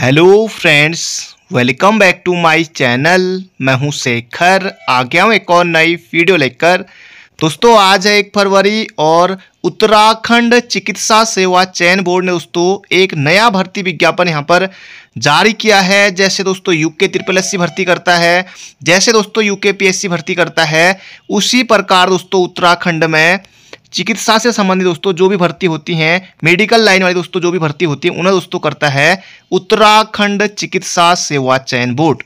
hello friends welcome back to my channel मैं हूं शेखर आ गया हूं एक और नई वीडियो लेकर दोस्तों आज है एक फरवरी और उत्तराखंड चिकित्सा सेवा चयन बोर्ड ने दोस्तों एक नया भर्ती विज्ञापन यहाँ पर जारी किया है जैसे दोस्तों यूके ट्रिपल एस भर्ती करता है जैसे दोस्तों यूके पीएससी भर्ती करता है उसी प्रकार दोस्तों उत्तराखंड में चिकित्सा से संबंधित दोस्तों जो भी भर्ती होती हैं मेडिकल लाइन वाली दोस्तों जो भी भर्ती होती है उन्हें दोस्तों करता है उत्तराखंड चिकित्सा सेवा चयन बोर्ड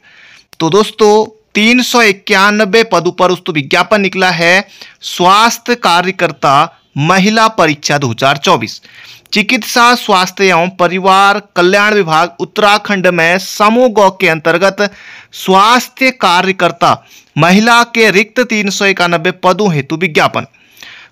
तो दोस्तों तीन सौ इक्यानबे पदों पर दोस्तों विज्ञापन निकला है स्वास्थ्य कार्यकर्ता महिला परीक्षा 2024 चिकित्सा स्वास्थ्य एवं परिवार कल्याण विभाग उत्तराखंड में समूह गौ के अंतर्गत स्वास्थ्य कार्यकर्ता महिला के रिक्त तीन सौ इक्यानबे पदों हेतु विज्ञापन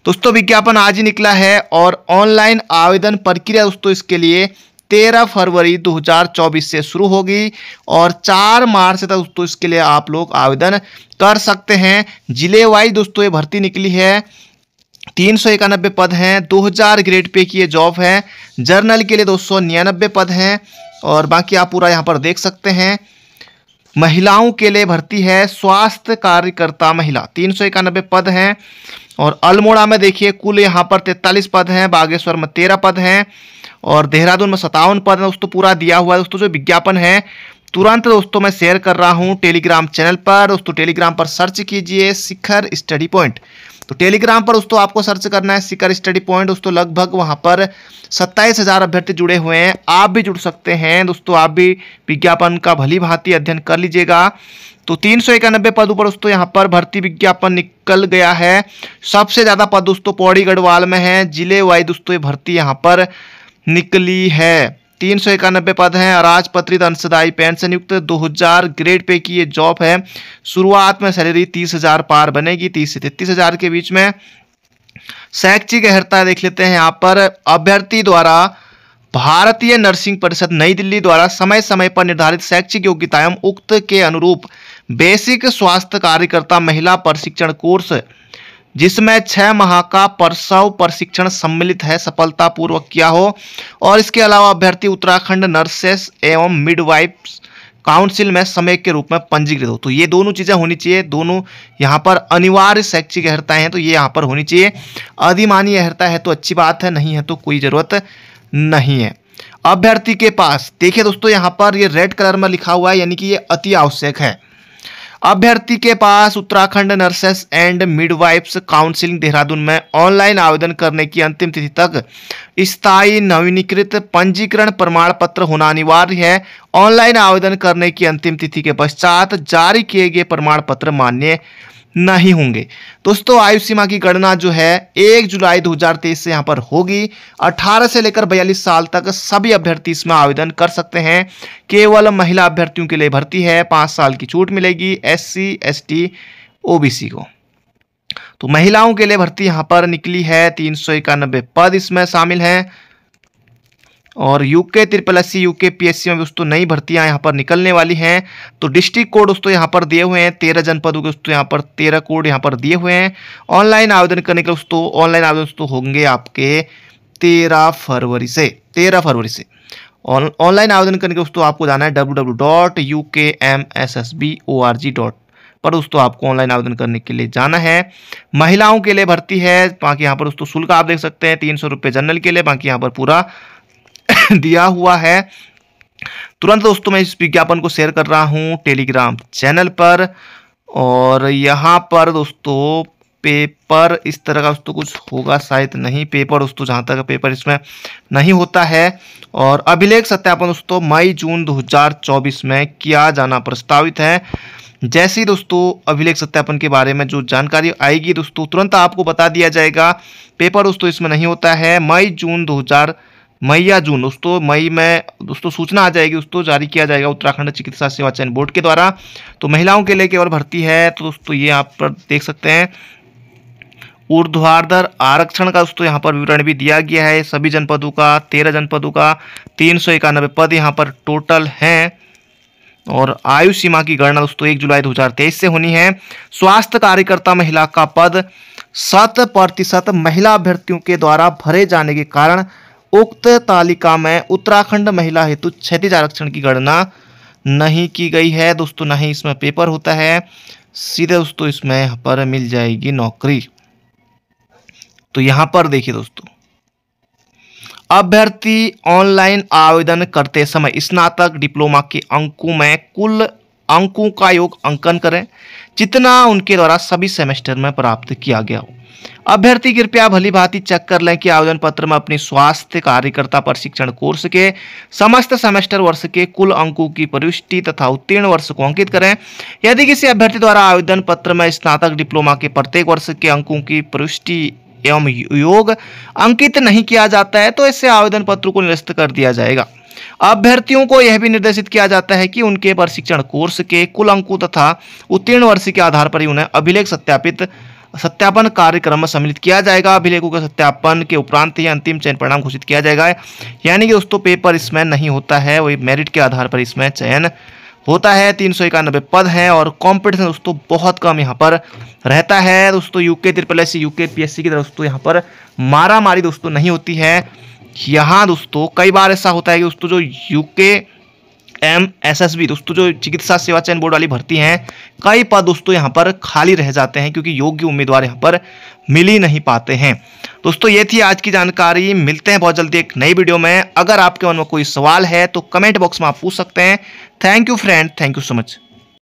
दोस्तों विज्ञापन आज ही निकला है और ऑनलाइन आवेदन प्रक्रिया दोस्तों इसके लिए तेरह फरवरी 2024 से शुरू होगी और चार मार्च तक दोस्तों इसके लिए आप लोग आवेदन कर सकते हैं जिले वाइज दोस्तों ये भर्ती निकली है तीन सौ इक्यानबे पद हैं 2000 ग्रेड पे की ये जॉब है जर्नल के लिए दो सौ निन्यानबे पद हैं और बाकी आप पूरा यहाँ पर देख सकते हैं महिलाओं के लिए भर्ती है स्वास्थ्य कार्यकर्ता महिला तीन सौ इक्यानबे पद हैं और अल्मोड़ा में देखिए कुल यहाँ पर तैतालीस पद हैं बागेश्वर में तेरह पद हैं और देहरादून में सत्तावन पद हैं दोस्तों पूरा दिया हुआ है दोस्तों जो विज्ञापन है तुरंत दोस्तों मैं शेयर कर रहा हूँ टेलीग्राम चैनल पर दोस्तों टेलीग्राम पर सर्च कीजिए शिखर स्टडी पॉइंट तो टेलीग्राम पर दोस्तों आपको सर्च करना है सिकर स्टडी पॉइंट दोस्तों लगभग वहां पर सत्ताईस हज़ार अभ्यर्थी जुड़े हुए हैं आप भी जुड़ सकते हैं दोस्तों आप भी विज्ञापन का भली भांति अध्ययन कर लीजिएगा तो तीन सौ इक्यानबे पदों पर दोस्तों यहाँ पर भर्ती विज्ञापन निकल गया है सबसे ज़्यादा पद दोस्तों पौड़ी गढ़वाल में है जिले वाइज दोस्तों ये भर्ती यहाँ पर निकली है तीन सौ इक्यानबे पद हैं राजपत्रित अंशदायी पेंशन युक्त दो हजार ग्रेड पे की ये जॉब है शुरुआत में सैलरी तीस हजार पार बनेगी तीस से तैतीस हजार के बीच में शैक्षिक अहर्ता देख लेते हैं यहाँ पर अभ्यर्थी द्वारा भारतीय नर्सिंग परिषद नई दिल्ली द्वारा समय समय पर निर्धारित शैक्षिक योग्यता उक्त के अनुरूप बेसिक स्वास्थ्य कार्यकर्ता महिला प्रशिक्षण कोर्स जिसमें छह माह का परसव प्रशिक्षण सम्मिलित है सफलतापूर्वक किया हो और इसके अलावा अभ्यर्थी उत्तराखंड नर्सेस एवं मिडवाइफ्स काउंसिल में समय के रूप में पंजीकृत हो तो ये दोनों चीज़ें होनी चाहिए दोनों यहाँ पर अनिवार्य शैक्षिक अहर्ताएँ हैं तो ये यहाँ पर होनी चाहिए अधिमानी अहर्ता है तो अच्छी बात है नहीं है तो कोई ज़रूरत नहीं है अभ्यर्थी के पास देखिए दोस्तों यहाँ पर ये रेड कलर में लिखा हुआ है यानी कि ये अति आवश्यक है अभ्यर्थी के पास Uttarakhand nurses and midwives counselling Dehradun में ऑनलाइन आवेदन करने की अंतिम तिथि तक स्थायी नवीनीकृत पंजीकरण प्रमाण पत्र होना अनिवार्य है ऑनलाइन आवेदन करने की अंतिम तिथि के पश्चात जारी किए गए प्रमाण पत्र मान्य नहीं होंगे दोस्तों आयु सीमा की गणना जो है एक जुलाई 2023 से यहां पर होगी 18 से लेकर बयालीस साल तक सभी अभ्यर्थी इसमें आवेदन कर सकते हैं केवल महिला अभ्यर्थियों के लिए भर्ती है पांच साल की छूट मिलेगी एससी एसटी ओबीसी को तो महिलाओं के लिए भर्ती यहां पर निकली है तीन पद इसमें शामिल हैं और UK triple S C UK PSC में दोस्तों नई भर्तियां यहां पर निकलने वाली हैं तो डिस्ट्रिक्ट कोड दोस्तों यहां पर दिए हुए हैं तेरह जनपदों के दोस्तों यहाँ पर तेरह कोड यहाँ पर दिए हुए हैं ऑनलाइन आवेदन करने के दोस्तों ऑनलाइन आवेदन दोस्तों होंगे आपके तेरह फरवरी से तेरह फरवरी से ऑनलाइन आवेदन करने के दोस्तों आपको जाना है W W dot U K M S S B O R G dot पर दोस्तों आपको ऑनलाइन आवेदन करने के लिए जाना है महिलाओं के लिए भर्ती है बाकी यहाँ पर दोस्तों शुल्क आप देख सकते हैं तीन सौ रुपये जनरल के लिए बाकी यहाँ पर पूरा दिया हुआ है तुरंत दोस्तों मैं इस विज्ञापन को शेयर कर रहा हूँ टेलीग्राम चैनल पर और यहाँ पर दोस्तों पेपर इस तरह का दोस्तों कुछ होगा शायद नहीं पेपर दोस्तों जहाँ तक पेपर इसमें नहीं होता है और अभिलेख सत्यापन दोस्तों मई जून 2024 में किया जाना प्रस्तावित है जैसे ही दोस्तों अभिलेख सत्यापन के बारे में जो जानकारी आएगी दोस्तों तुरंत आपको बता दिया जाएगा पेपर दोस्तों इसमें नहीं होता है मई जून दो मई या जून दोस्तों मई में दोस्तों सूचना आ जाएगी दोस्तों जारी किया जाएगा उत्तराखंड चिकित्सा सेवा चयन बोर्ड के द्वारा तो महिलाओं के लिए केवल भर्ती है तो दोस्तों ये आप पर देख सकते हैं ऊर्ध्वाधर आरक्षण का दोस्तों यहाँ पर विवरण भी दिया गया है सभी जनपदों का तेरह जनपदों का तीन सौ इक्यानबे पद यहाँ पर टोटल हैं और आयु सीमा की गणना दोस्तों एक जुलाई दो से होनी है स्वास्थ्य कार्यकर्ता महिला का पद शत प्रतिशत महिला अभ्यर्थियों के द्वारा भरे जाने के कारण उक्त तालिका में उत्तराखंड महिला हेतु क्षतिज आरक्षण की गणना नहीं की गई है दोस्तों ही इसमें पेपर होता है सीधे दोस्तों इसमें यहाँ पर मिल जाएगी नौकरी तो यहां पर देखिए दोस्तों अभ्यर्थी ऑनलाइन आवेदन करते समय स्नातक डिप्लोमा के अंकों में कुल अंकों का योग अंकन करें जितना उनके द्वारा सभी सेमेस्टर में प्राप्त किया गया हो अभ्यर्थी कृपया भली भांति चेक कर लें कि आवेदन पत्र में अपनी स्वास्थ्य कार्यकर्ता प्रशिक्षण कोर्स के समस्त सेमेस्टर वर्ष के कुल अंकों की प्रविष्टि तथा उत्तीर्ण वर्ष को अंकित करें यदि किसी अभ्यर्थी द्वारा आवेदन पत्र में स्नातक डिप्लोमा के प्रत्येक वर्ष के अंकों की प्रविष्टि एवं योग अंकित नहीं किया जाता है तो इससे आवेदन पत्र को निरस्त कर दिया जाएगा अभ्यर्थियों को यह भी निर्देशित किया जाता है कि उनके प्रशिक्षण कोर्स के कुल अंकों तथा उत्तीर्ण वर्ष के आधार पर ही उन्हें अभिलेख सत्यापित सत्यापन कार्यक्रम में सम्मिलित किया जाएगा अभिलेखों के सत्यापन के उपरांत ही अंतिम चयन परिणाम घोषित किया जाएगा यानी कि दोस्तों पेपर इसमें नहीं होता है वही मेरिट के आधार पर इसमें चयन होता है तीन सौ इक्यानबे पद हैं और कंपटीशन दोस्तों बहुत कम यहाँ पर रहता है दोस्तों UK triple S UK PSC की तरह दोस्तों यहाँ पर मारा मारी दोस्तों नहीं होती है यहाँ दोस्तों कई बार ऐसा होता है कि दोस्तों जो UK M S S B दोस्तों जो चिकित्सा सेवा चयन बोर्ड वाली भर्ती हैं कई पद दोस्तों यहाँ पर खाली रह जाते हैं क्योंकि योग्य उम्मीदवार यहाँ पर मिल ही नहीं पाते हैं दोस्तों ये थी आज की जानकारी मिलते हैं बहुत जल्दी एक नई वीडियो में अगर आपके मन में कोई सवाल है तो कमेंट बॉक्स में आप पूछ सकते हैं thank you friend thank you so much